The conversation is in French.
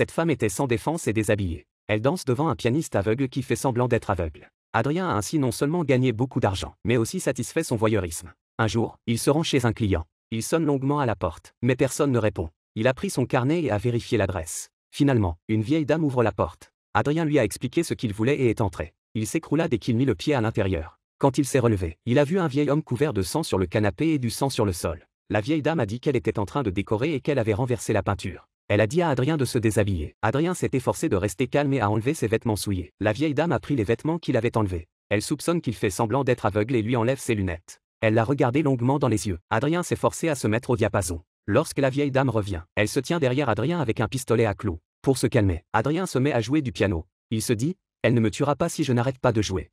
Cette femme était sans défense et déshabillée. Elle danse devant un pianiste aveugle qui fait semblant d'être aveugle. Adrien a ainsi non seulement gagné beaucoup d'argent, mais aussi satisfait son voyeurisme. Un jour, il se rend chez un client. Il sonne longuement à la porte, mais personne ne répond. Il a pris son carnet et a vérifié l'adresse. Finalement, une vieille dame ouvre la porte. Adrien lui a expliqué ce qu'il voulait et est entré. Il s'écroula dès qu'il mit le pied à l'intérieur. Quand il s'est relevé, il a vu un vieil homme couvert de sang sur le canapé et du sang sur le sol. La vieille dame a dit qu'elle était en train de décorer et qu'elle avait renversé la peinture. Elle a dit à Adrien de se déshabiller. Adrien s'est efforcé de rester calme et a enlevé ses vêtements souillés. La vieille dame a pris les vêtements qu'il avait enlevés. Elle soupçonne qu'il fait semblant d'être aveugle et lui enlève ses lunettes. Elle l'a regardé longuement dans les yeux. Adrien s'est forcé à se mettre au diapason. Lorsque la vieille dame revient, elle se tient derrière Adrien avec un pistolet à clous. Pour se calmer, Adrien se met à jouer du piano. Il se dit, elle ne me tuera pas si je n'arrête pas de jouer.